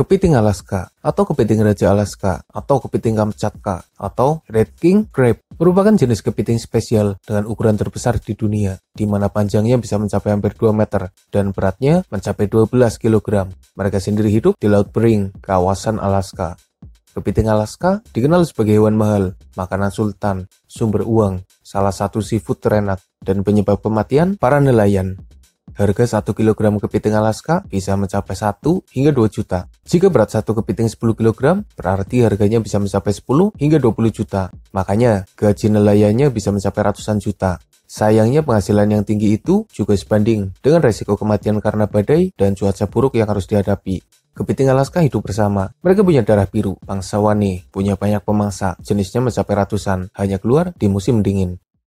kepiting Alaska, atau kepiting Raja Alaska, atau kepiting Kamchatka, atau Red King Crab, merupakan jenis kepiting spesial dengan ukuran terbesar di dunia, di mana panjangnya bisa mencapai hampir 2 meter dan beratnya mencapai 12 kg. Mereka sendiri hidup di Laut Bering, kawasan Alaska. Kepiting Alaska dikenal sebagai hewan mahal, makanan sultan, sumber uang, salah satu seafood terenak, dan penyebab kematian para nelayan. Harga 1 kg kepiting Alaska bisa mencapai 1 hingga 2 juta. Jika berat satu kepiting 10 kg, berarti harganya bisa mencapai 10 hingga 20 juta. Makanya, gaji nelayannya bisa mencapai ratusan juta. Sayangnya penghasilan yang tinggi itu juga sebanding dengan resiko kematian karena badai dan cuaca buruk yang harus dihadapi. Kepiting Alaska hidup bersama. Mereka punya darah biru, bangsawan nih, punya banyak pemangsa, jenisnya mencapai ratusan, hanya keluar di musim dingin.